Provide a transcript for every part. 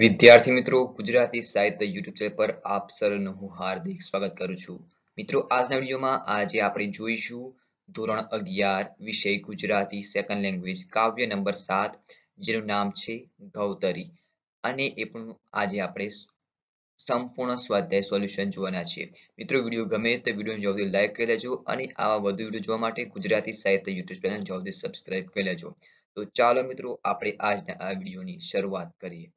વિદ્યાર્થી મિત્રો ગુજરાતી સાહિત્ય યુટ્યુબ ચેનલ પર આપ સર્વનું હું હાર્દિક સ્વાગત કરું છું મિત્રો આજના વિડીયોમાં આજે આપણે જોઈશું ધોરણ અગિયાર વિષય ગુજરાતી સેકન્ડ લેંગ્વેજ કાવ્ય નંબર સાત જેનું નામ છે ગૌતરી અને એ પણ આજે આપણે સંપૂર્ણ સ્વાધ્યાય સોલ્યુશન જોવાના છીએ મિત્રો વિડીયો ગમે તો વિડીયો જલ્દી લાઈક કરી લેજો અને આવા વધુ વિડીયો જોવા માટે ગુજરાતી સાહિત્ય યુટ્યુબ ચેનલ જલ્દી સબસ્ક્રાઈબ કરી લેજો તો ચાલો મિત્રો આપણે આજના આ વિડીયોની શરૂઆત કરીએ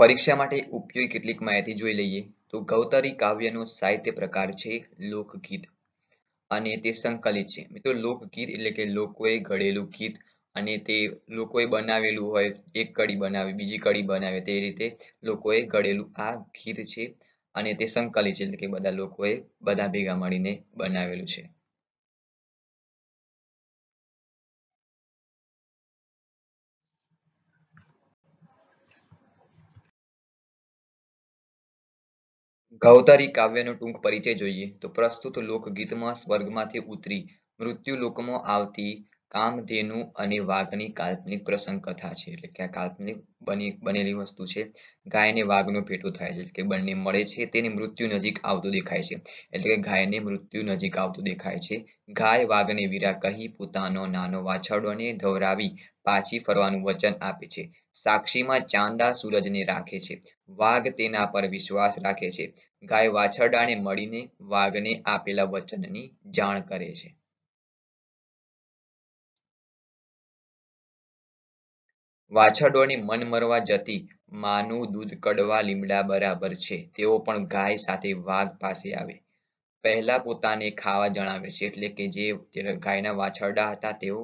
પરીક્ષા માટે ઉપયોગી કેટલીક માહિતી જોઈ લઈએ તો ગૌતરી કાવ્યનો સાહિત્ય પ્રકાર છે લોકગીત અને તે સંકલિત છે મિત્રો લોકગીત એટલે કે લોકોએ ઘડેલું ગીત અને તે લોકોએ બનાવેલું હોય એક કડી બનાવે બીજી કડી બનાવે તે રીતે લોકોએ ઘડેલું આ ગીત છે અને તે સંકલિત છે એટલે કે બધા લોકોએ બધા ભેગા મળીને બનાવેલું છે ગાવતારી કાવ્યનો ટૂંક પરિચય જોઈએ તો પ્રસ્તુત લોકગીતમાં સ્વર્ગમાંથી ઉતરી મૃત્યુ મૃત્યુલોકમાં આવતી કામધેનુ અને વાઘની કાલ્પનિક પ્રસંગ કથા છે એટલે કે આ કાલ્પનિક બનેલી વસ્તુ છે ગાય અને વાઘનો ભેટો થાય છે એટલે કે બંને મળે છે તેને મૃત્યુ નજીક આવતું દેખાય છે એટલે કે ગાયને મૃત્યુ નજીક આવતું દેખાય છે ગાય વાઘને વીરા કહી પોતાનો નાનો વાછરડોને ધવરાવી પાછી ફરવાનું વચન આપે છે સાક્ષીમાં ચાંદા સૂરજને રાખે છે વાઘ તેના પર વિશ્વાસ રાખે છે ગાય વાછરડાને મળીને વાઘને આપેલા વચનની જાણ કરે છે વાછરડોની મન મરવા જતી માનું દૂધ કડવા લીમડા બરાબર છે તેઓ પણ ગાય સાથે વાઘ પાસે આવે પહેલા પોતાને ખાવા જણાવે છે એટલે કે જે ગાયના વાછરડા હતા તેઓ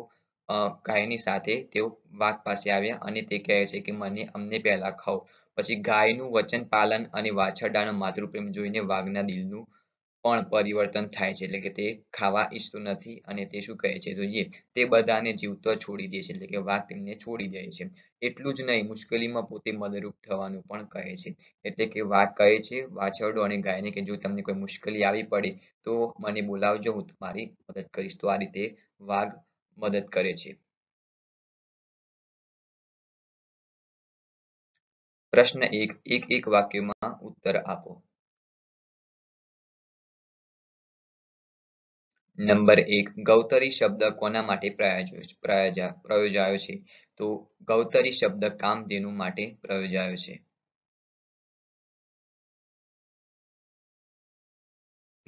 ગાયની સાથે તેઓ વાઘ પાસે આવ્યા અને તે કહે છે કે મને અમને પહેલા ખાઓ પછી ગાયનું વચન પાલન અને વાછરડાના માતૃપ્રેમ જોઈને વાઘના દિલનું પણ પરિવર્તન થાય છે એટલે કે તે ખાવા ઈચ્છતું નથી અને તે શું કહે છે જોઈએ તે બધાને જીવતો છોડી દે છે એટલે કે વાઘ તેમને છોડી દે છે એટલું જ નહીં મુશ્કેલીમાં પોતે મદદરૂપ થવાનું પણ કહે છે એટલે કે વાઘ કહે છે વાછરડો અને ગાયને કે જો તમને કોઈ મુશ્કેલી આવી પડે તો મને બોલાવજો હું તમારી મદદ કરીશ તો આ રીતે વાઘ મદદ કરે છે પ્રશ્ન એક એક એક વાક્યમાં ઉત્તર આપો નંબર એક ગૌતરી શબ્દ કોના માટે પ્રયોજાયો છે તો ગૌતરી શબ્દ કામધેનુ માટે પ્રયોજાયો છે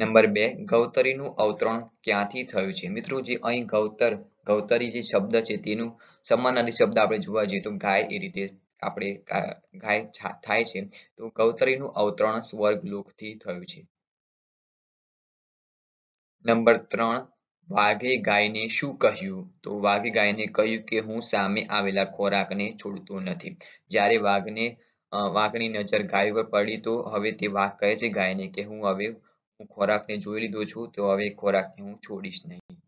નંબર બે ગૌતરીનું અવતરણ ક્યાંથી થયું છે મિત્રો જે અહીં ગૌતર ગૌતરી જે શબ્દ છે તેનું સમાનાર્થી શબ્દ આપણે જોવા જઈએ તો ગાય એ રીતે આપણે ગાય થાય છે તો ગૌતરીનું અવતરણ સ્વર્ગ લોકથી થયું છે નંબર ત્રણ વાઘે ગાયને શું કહ્યું તો વાઘે ગાયને કહ્યું કે હું સામે આવેલા ખોરાકને છોડતો નથી જ્યારે વાઘને વાઘની નજર ગાય પર પડી તો હવે તે વાઘ કહે છે ગાયને કે હું હવે હું ખોરાકને જોઈ લીધો છું તો હવે ખોરાકને હું છોડીશ નહીં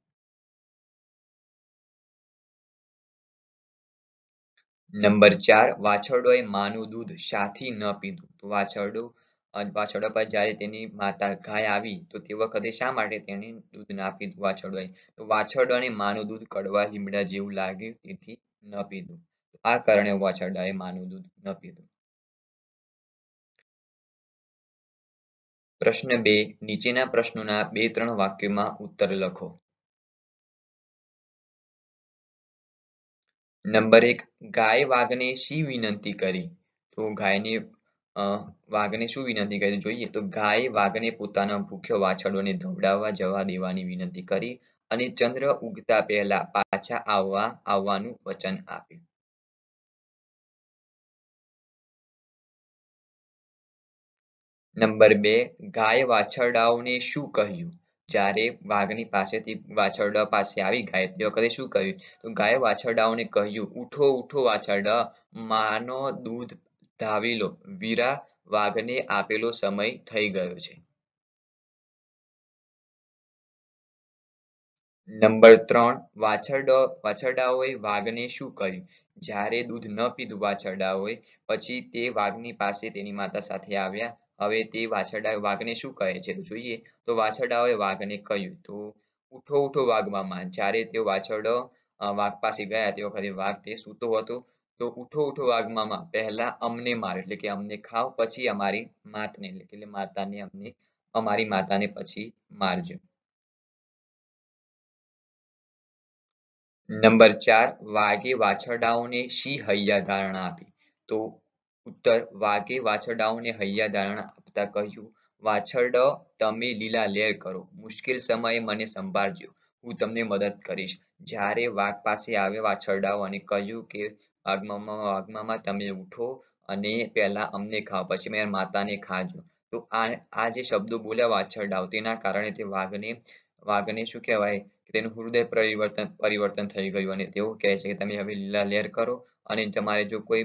નંબર ચાર વાછરડોએ માનું દૂધ સાથી ન પીધું તો વાછરડો વાછરડા પર જ્યારે તેની માતા ગાય આવી તો તે વખતે શા માટે તેને દૂધ ના પીધું વાછરડાએ તો વાછરડાને માનું દૂધ કડવા લીમડા જેવું લાગે તેથી ન પીધું આ કારણે વાછરડાએ માનું દૂધ ન પીધું પ્રશ્ન બે નીચેના પ્રશ્નોના બે ત્રણ વાક્યોમાં ઉત્તર લખો નંબર એક ગાય વાઘને શી વિનંતી કરી તો ગાયને વાઘને શું વિનંતી કરી જોઈએ તો ગાય વાઘને પોતાના ભૂખ્યો વાછરડોને ધોવડાવવા જવા દેવાની વિનંતી કરી અને ચંદ્ર ઉગતા પહેલા પાછા આવવા આવવાનું વચન આપ્યું નંબર બે ગાય વાછરડાઓને શું કહ્યું જ્યારે વાઘની પાસેથી વાછરડા પાસે આવી ગાય તે વખતે શું કહ્યું તો ગાય વાછરડાઓને કહ્યું ઉઠો ઉઠો વાછરડા માનો દૂધ ધાવી લો વીરા વાઘને આપેલો સમય થઈ ગયો છે નંબર ત્રણ વાછરડો વાછરડાઓએ વાઘને શું કર્યું જ્યારે દૂધ ન પીધું વાછરડાઓએ પછી તે વાઘની પાસે તેની માતા સાથે આવ્યા હવે તે વાછરડા વાઘને શું કહે છે જોઈએ તો વાછરડાઓએ વાઘને કહ્યું તો ઉઠો ઉઠો વાઘ મામા જ્યારે તે વાછરડો વાઘ પાસે ગયા તે વખતે વાઘ તે સૂતો હતો તો ઉઠો ઉઠો આગમામાં પહેલા અમને માર એટલે કે અમને ખાવ પછી અમારી માતને એટલે માતાને અમને અમારી માતાને પછી મારજો નંબર ચાર વાગે વાછરડાઓને શી હૈયા ધારણા આપી તો ઉત્તર વાગે વાછરડાઓને હૈયા ધારણા આપતા કહ્યું વાછરડ તમે લીલા લેર કરો મુશ્કેલ સમયે મને સંભાળજો હું તમને મદદ કરીશ જ્યારે વાઘ પાસે આવે વાછરડાઓ અને કહ્યું કે આગમામાં આગમામાં તમે ઉઠો અને પહેલા અમને ખાઓ પછી મેં માતાને ખાજો તો આ જે શબ્દો બોલ્યા વાછરડાઓ ડાવતીના કારણે તે વાઘને વાઘને શું કહેવાય તેનું હૃદય પરિવર્તન પરિવર્તન થઈ ગયું અને તેઓ કહે છે કે તમે હવે લીલા લહેર કરો અને તમારે જો કોઈ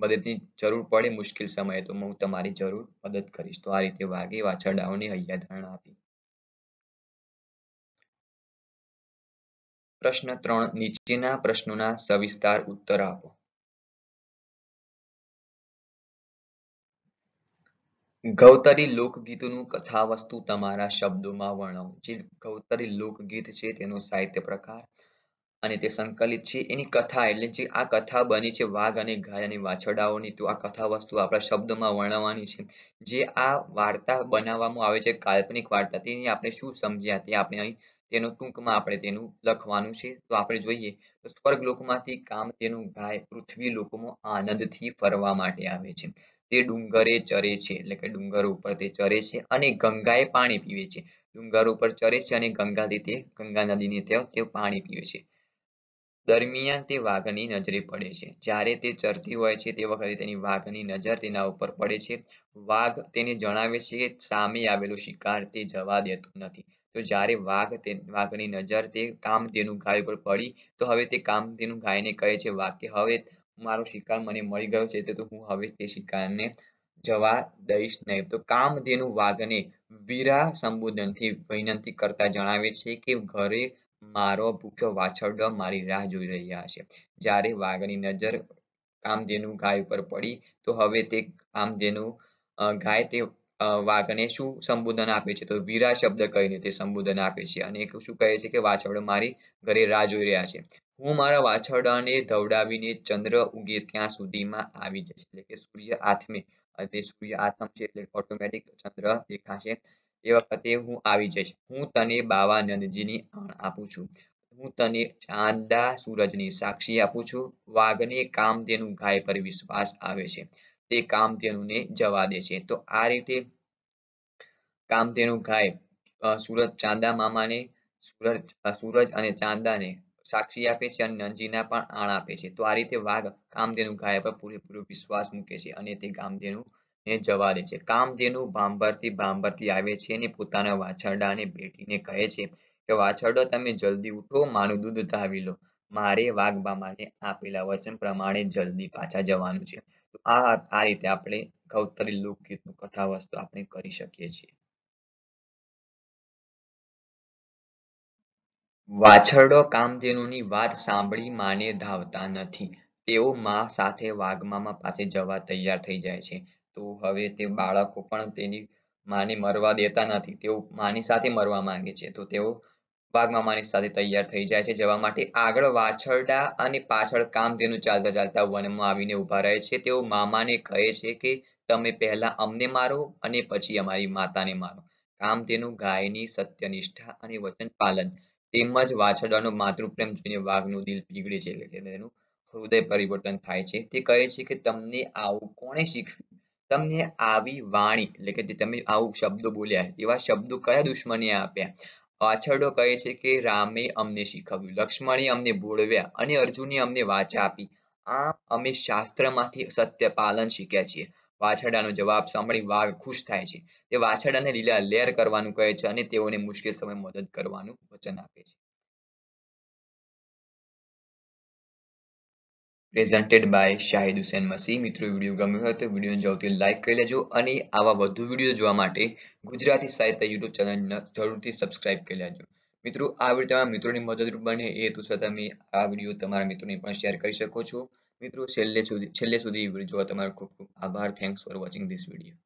મદદની જરૂર પડે મુશ્કેલ સમયે તો હું તમારી જરૂર મદદ કરીશ તો આ રીતે વાઘે વાછરડાઓને હૈયાધારણા આપી પ્રશ્ન ત્રણ નીચેના પ્રશ્નોના સવિસ્તાર ઉત્તર આપો ગૌતરી લોકગીતનું કથા વસ્તુ તમારા શબ્દોમાં વર્ણવો જે ગૌતરી લોકગીત છે તેનો સાહિત્ય પ્રકાર અને તે સંકલિત છે એની કથા એટલે જે આ કથા બની છે વાઘ અને ગાય અને વાછડાઓની તો આ કથા વસ્તુ આપણા શબ્દમાં વર્ણવવાની છે જે આ વાર્તા બનાવવામાં આવે છે કાલ્પનિક વાર્તા તેની આપણે શું સમજ્યા તે આપણે અહીં તેનું ટૂંકમાં આપણે તેનું લખવાનું છે તો આપણે જોઈએ તો સ્વર્ગ લોકમાંથી કામધેનુ ગાય પૃથ્વી લોકમાં આનંદથી ફરવા માટે આવે છે તે ડુંગરે ચરે છે એટલે કે ડુંગર ઉપર તે ચરે છે અને ગંગાએ પાણી પીવે છે ડુંગર ઉપર ચરે છે અને ગંગાથી તે ગંગા નદીને તે પાણી પીવે છે દરમિયાન તે વાઘની નજરે પડે છે જ્યારે તે ચરતી હોય છે તે વખતે તેની વાઘની નજર તેના ઉપર પડે છે વાઘ તેને જણાવે છે કે સામે આવેલો શિકાર તે જવા દેતો નથી તો જ્યારે વાઘ તે વાઘની નજર તે કામધેનુ ગાય પર પડી તો હવે તે કામધેનુ ગાયને કહે છે વાઘ કે હવે મારો શિકાર મને મળી ગયો છે તો હું હવે તે શિકારને જવા દઈશ નહીં તો કામધેનુ વાઘને વીરા સંબોધનથી વિનંતી કરતા જણાવે છે કે ઘરે મારો ભૂખ્યો વાછરડો મારી રાહ જોઈ રહ્યા છે જ્યારે વાઘની નજર કામધેનુ ગાય ઉપર પડી તો હવે તે કામધેનુ ગાય તે વાઘને શું સંબોધન આપે છે તો વીરા શબ્દ કહીને તે સંબોધન આપે છે અને શું કહે છે કે વાછરડો મારી ઘરે રાહ જોઈ રહ્યા છે હું મારા વાછરડાને ધવડાવીને ચંદ્ર ઉગે ત્યાં સુધીમાં આવી જશે એટલે કે સૂર્ય આથમે તે સૂર્ય આથમ છે એટલે ઓટોમેટિક ચંદ્ર દેખાશે એ વખતે હું આવી જઈશ હું તને બાવા નંદજીની આણ આપું છું હું તને ચાંદા સૂરજની સાક્ષી આપું છું વાઘને કામ તેનું ગાય પર વિશ્વાસ આવે છે તે કામધેનુને જવા દે છે તો આ રીતે કામધેનુ ગાય સુરત ચાંદા મામાને સુરજ સૂરજ અને ચાંદાને સાક્ષી આપે છે અને નંજીના પણ આણ આપે છે તો આ રીતે વાઘ કામધેનુ ગાય પર પૂરેપૂરો વિશ્વાસ મૂકે છે અને તે કામધેનુ ને જવા દે છે કામધેનુ ભાંભરથી ભાંભરથી આવે છે અને પોતાના વાછરડાને ભેટીને કહે છે કે વાછરડો તમે જલ્દી ઉઠો માનું દૂધ ધાવી લો મારે વાઘ બામાને આપેલા વચન પ્રમાણે જલ્દી પાછા જવાનું છે આ આ રીતે આપણે કૌતરી લોકગીતનું કથા વસ્તુ આપણે કરી શકીએ છીએ વાછરડો કામધેનુની વાત સાંભળી માને ધાવતા નથી તેઓ મા સાથે વાઘમામા પાસે જવા તૈયાર થઈ જાય છે તો હવે તે બાળકો પણ તેની માને મરવા દેતા નથી તેઓ માની સાથે મરવા માંગે છે તો તેઓ વાઘમામાની સાથે તૈયાર થઈ જાય છે જવા માટે આગળ વાછરડા અને પાછળ કામ ચાલતા ચાલતા વનમાં આવીને ઊભા રહે છે તેઓ મામાને કહે છે કે તમે પહેલા અમને મારો અને પછી અમારી માતાને મારો કામ ગાયની સત્યનિષ્ઠા અને વચન પાલન તેમજ વાછરડાનો માતૃપ્રેમ જોઈને વાઘનું દિલ પીગળે છે તેનું હૃદય પરિવર્તન થાય છે તે કહે છે કે તમને આવું કોણે શીખવ્યું તમને આવી વાણી એટલે કે તમે આવું શબ્દો બોલ્યા એવા શબ્દો કયા દુશ્મને આપ્યા વાછરડો કહે છે કે રામે અમને શીખવ્યું લક્ષ્મણે અમને ભોળવ્યા અને અર્જુને અમને વાચા આપી આમ અમે શાસ્ત્રમાંથી સત્ય પાલન શીખ્યા છીએ વાછરડાનો જવાબ સાંભળી વાઘ ખુશ થાય છે તે વાછડાને લીલા લેર કરવાનું કહે છે અને તેઓને મુશ્કેલ સમયમાં મદદ કરવાનું વચન આપે છે પ્રેઝન્ટેડ બાય શાહિદ હુસેન મસી મિત્રો વિડીયો ગમ્યો હોય તો વિડીયોને જરૂરથી લાઇક કરી લેજો અને આવા વધુ વિડીયો જોવા માટે ગુજરાતી સાહિત્ય યુટ્યુબ ચેનલ જરૂરથી સબસ્ક્રાઇબ કરી લેજો મિત્રો આ વિડીયો તમારા મિત્રોની મદદરૂપ બને એ હેતુ તમે આ વિડીયો તમારા મિત્રોને પણ શેર કરી શકો છો મિત્રો છેલ્લે સુધી છેલ્લે સુધી વિડીયો જોવા તમારો ખૂબ ખૂબ આભાર thanks for watching this video